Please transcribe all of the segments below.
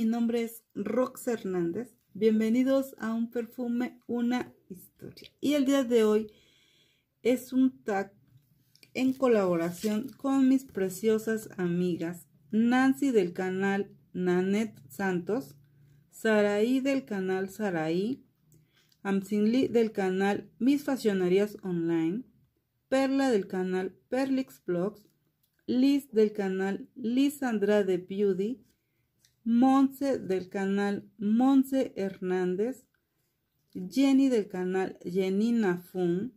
mi nombre es Rox Hernández. Bienvenidos a Un Perfume, una Historia. Y el día de hoy es un tag en colaboración con mis preciosas amigas Nancy del canal Nanette Santos, Saraí del canal Saraí, Amsinli del canal Mis Fashionerías Online, Perla del canal Perlix Blogs, Liz del canal Liz de Beauty, Monse del canal Monse Hernández, Jenny del canal Jenny Nafun,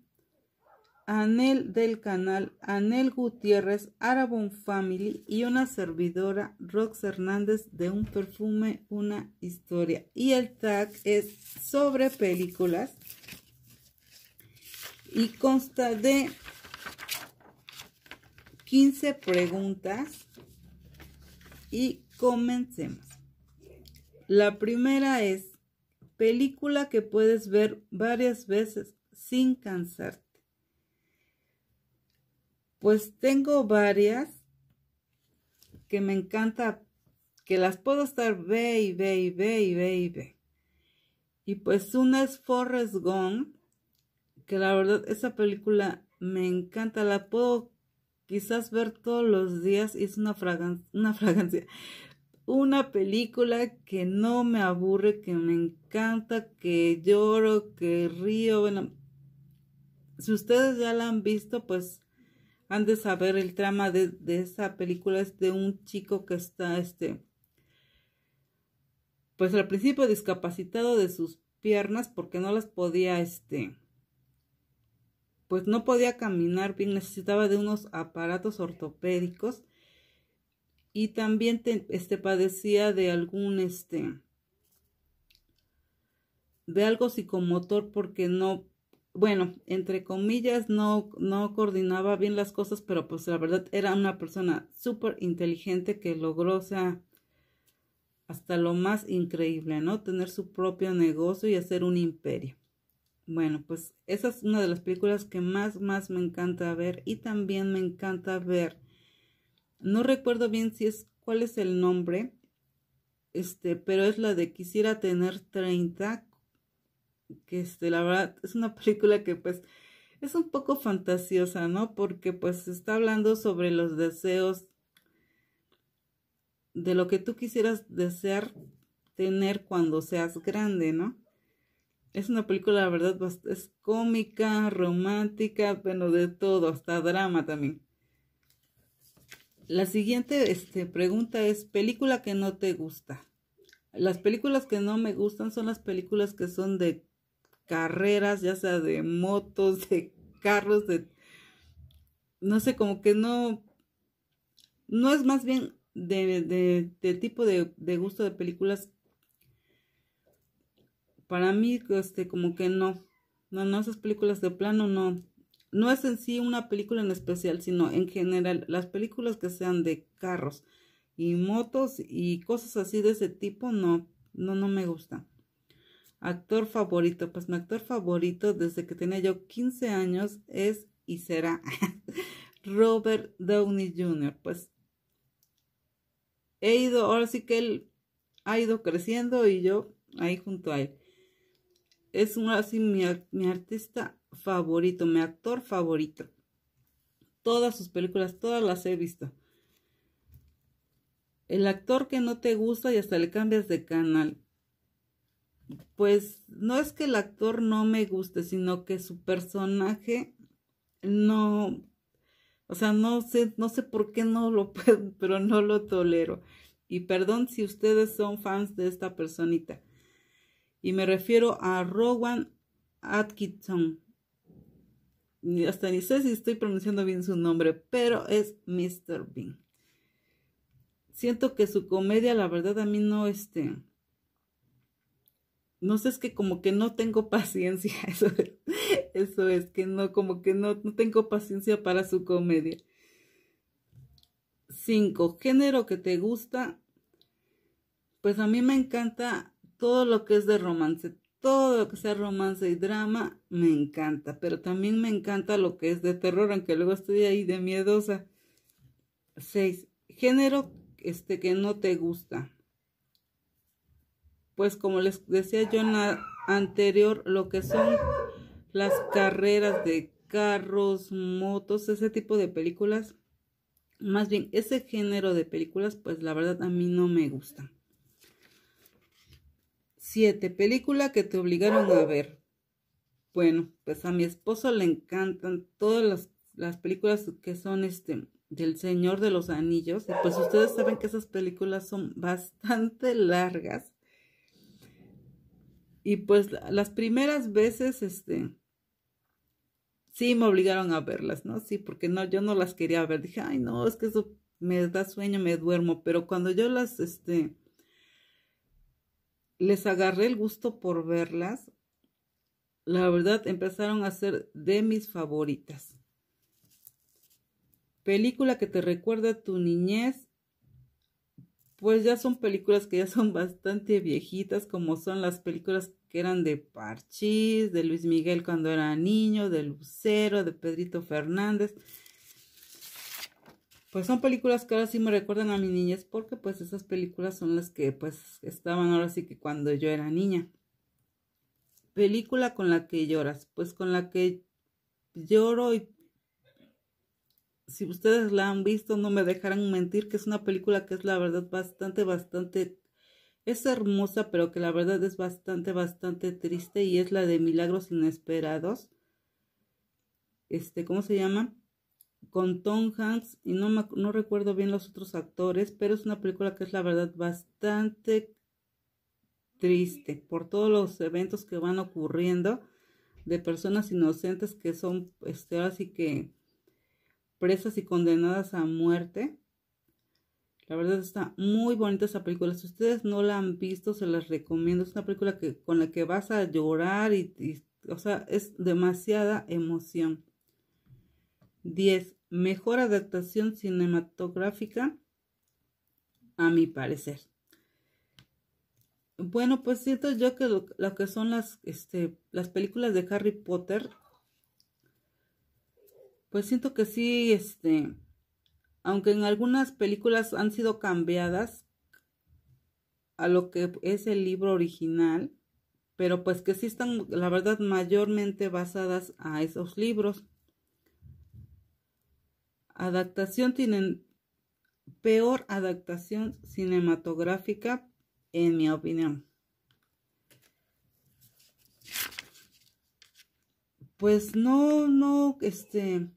Anel del canal Anel Gutiérrez, Arabon Family y una servidora Rox Hernández de un perfume, una historia. Y el tag es sobre películas y consta de 15 preguntas y Comencemos. La primera es película que puedes ver varias veces sin cansarte. Pues tengo varias que me encanta, que las puedo estar ve y ve y ve y ve y pues una es Forrest Gump, que la verdad esa película me encanta, la puedo quizás ver todos los días y es una una fragancia, una película que no me aburre, que me encanta, que lloro, que río. Bueno, si ustedes ya la han visto, pues han de saber el trama de, de esa película. Es de un chico que está, este, pues al principio discapacitado de sus piernas porque no las podía, este, pues no podía caminar bien, necesitaba de unos aparatos ortopédicos y también te, este, padecía de algún, este, de algo psicomotor porque no, bueno, entre comillas, no, no coordinaba bien las cosas, pero pues la verdad era una persona súper inteligente que logró, o sea, hasta lo más increíble, ¿no? Tener su propio negocio y hacer un imperio. Bueno, pues esa es una de las películas que más, más me encanta ver y también me encanta ver no recuerdo bien si es cuál es el nombre, este, pero es la de Quisiera tener 30, que este, la verdad es una película que pues es un poco fantasiosa, ¿no? Porque pues está hablando sobre los deseos de lo que tú quisieras desear tener cuando seas grande, ¿no? Es una película, la verdad, es cómica, romántica, pero de todo, hasta drama también. La siguiente este, pregunta es, película que no te gusta. Las películas que no me gustan son las películas que son de carreras, ya sea de motos, de carros, de... No sé, como que no... No es más bien de, tipo de, de, gusto de películas. Para mí, este, como que no. No, no, esas películas de plano no. No es en sí una película en especial, sino en general las películas que sean de carros y motos y cosas así de ese tipo no no no me gustan. Actor favorito, pues mi actor favorito desde que tenía yo 15 años es y será Robert Downey Jr. Pues he ido, ahora sí que él ha ido creciendo y yo ahí junto a él es así mi, mi artista favorito, mi actor favorito. Todas sus películas, todas las he visto. El actor que no te gusta y hasta le cambias de canal. Pues no es que el actor no me guste, sino que su personaje no, o sea, no sé, no sé por qué no lo puedo, pero no lo tolero. Y perdón si ustedes son fans de esta personita y me refiero a Rowan Atkinson. Hasta ni sé si estoy pronunciando bien su nombre, pero es Mr. Bean. Siento que su comedia, la verdad, a mí no, este, no sé, es que como que no tengo paciencia, eso es, que no, como que no, no tengo paciencia para su comedia. Cinco. Género que te gusta. Pues a mí me encanta todo lo que es de romance, todo lo que sea romance y drama me encanta, pero también me encanta lo que es de terror, aunque luego estoy ahí de miedosa. 6. Género este que no te gusta. Pues como les decía yo en la anterior, lo que son las carreras de carros, motos, ese tipo de películas, más bien ese género de películas, pues la verdad a mí no me gusta. Siete Película que te obligaron a ver. Bueno, pues a mi esposo le encantan todas las, las películas que son este del Señor de los Anillos. pues ustedes saben que esas películas son bastante largas. Y pues las primeras veces, este, sí me obligaron a verlas, ¿no? Sí, porque no, yo no las quería ver. Dije, ay, no, es que eso me da sueño, me duermo. Pero cuando yo las, este, les agarré el gusto por verlas. La verdad empezaron a ser de mis favoritas. Película que te recuerda tu niñez. Pues ya son películas que ya son bastante viejitas, como son las películas que eran de Parchís, de Luis Miguel cuando era niño, de Lucero, de Pedrito Fernández pues son películas que ahora sí me recuerdan a mi niñez porque pues esas películas son las que pues estaban ahora sí que cuando yo era niña. Película con la que lloras, pues con la que lloro y si ustedes la han visto no me dejarán mentir que es una película que es la verdad bastante, bastante, es hermosa pero que la verdad es bastante, bastante triste y es la de Milagros Inesperados. Este, ¿cómo se llama? con Tom Hanks y no, no recuerdo bien los otros actores, pero es una película que es la verdad bastante triste por todos los eventos que van ocurriendo de personas inocentes que son este, así que presas y condenadas a muerte. La verdad está muy bonita esa película. Si ustedes no la han visto, se las recomiendo. Es una película que, con la que vas a llorar y, o es demasiada emoción. 10 mejor adaptación cinematográfica, a mi parecer. Bueno, pues siento yo que lo, que son las, este, las películas de Harry Potter, pues siento que sí, este, aunque en algunas películas han sido cambiadas a lo que es el libro original, pero pues que sí están, la verdad, mayormente basadas a esos libros. Adaptación tienen peor adaptación cinematográfica, en mi opinión. Pues no, no, este,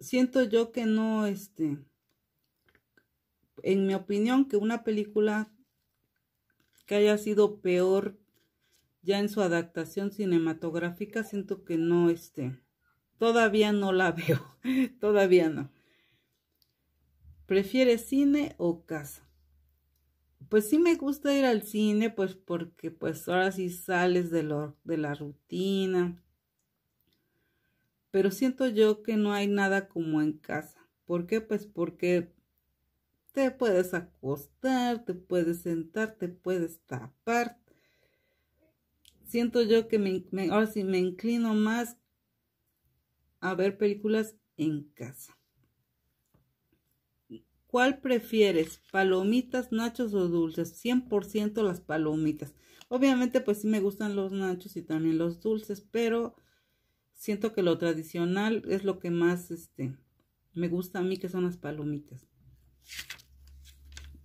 siento yo que no, este, en mi opinión, que una película que haya sido peor ya en su adaptación cinematográfica, siento que no, este, Todavía no la veo, todavía no. ¿Prefiere cine o casa? Pues sí me gusta ir al cine, pues porque pues ahora sí sales de, de la rutina. Pero siento yo que no hay nada como en casa. ¿Por qué? Pues porque te puedes acostar, te puedes sentar, te puedes tapar. Siento yo que ahora sí me inclino más a ver películas en casa. ¿Cuál prefieres? ¿Palomitas, nachos o dulces? 100% las palomitas. Obviamente pues sí me gustan los nachos y también los dulces, pero siento que lo tradicional es lo que más este, me gusta a mí, que son las palomitas.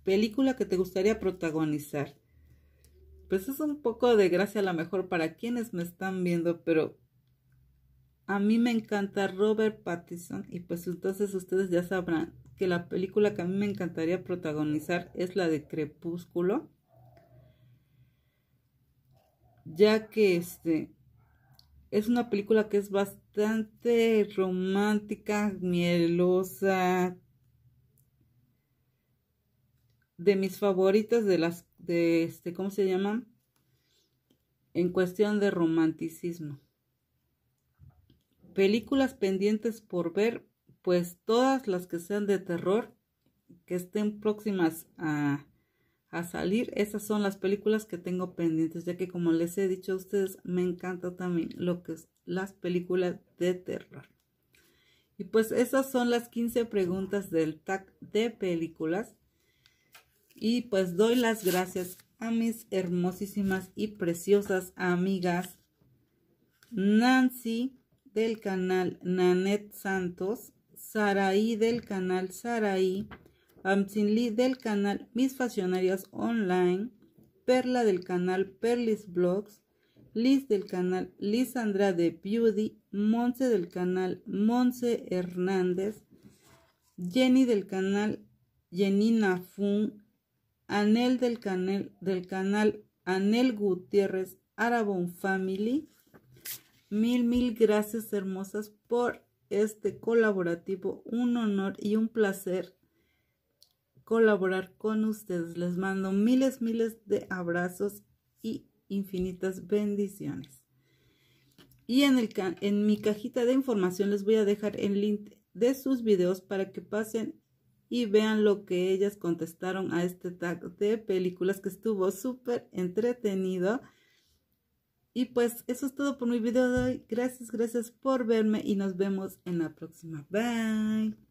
Película que te gustaría protagonizar. Pues es un poco de gracia a lo mejor para quienes me están viendo, pero a mí me encanta Robert Pattinson y pues entonces ustedes ya sabrán que la película que a mí me encantaría protagonizar es la de Crepúsculo, ya que este es una película que es bastante romántica, mielosa, de mis favoritas de las de este, ¿cómo se llaman? En cuestión de romanticismo. Películas pendientes por ver, pues todas las que sean de terror, que estén próximas a, a salir, esas son las películas que tengo pendientes, ya que como les he dicho a ustedes, me encanta también lo que es las películas de terror. Y pues esas son las 15 preguntas del tag de películas. Y pues doy las gracias a mis hermosísimas y preciosas amigas Nancy, del canal Nanet Santos, Saraí del canal Saraí, Lee del canal Mis Fasionarias Online, Perla del canal Perlis Blogs, Liz del canal Lizandra de Beauty, Monse del canal Monse Hernández, Jenny del canal Jenina Fun, Anel del canal, del canal Anel Gutiérrez, Arabon Family, Mil, mil gracias hermosas por este colaborativo. Un honor y un placer colaborar con ustedes. Les mando miles, miles de abrazos y infinitas bendiciones. Y en, el, en mi cajita de información les voy a dejar el link de sus videos para que pasen y vean lo que ellas contestaron a este tag de películas que estuvo súper entretenido. Y pues eso es todo por mi video de hoy. Gracias, gracias por verme y nos vemos en la próxima. Bye.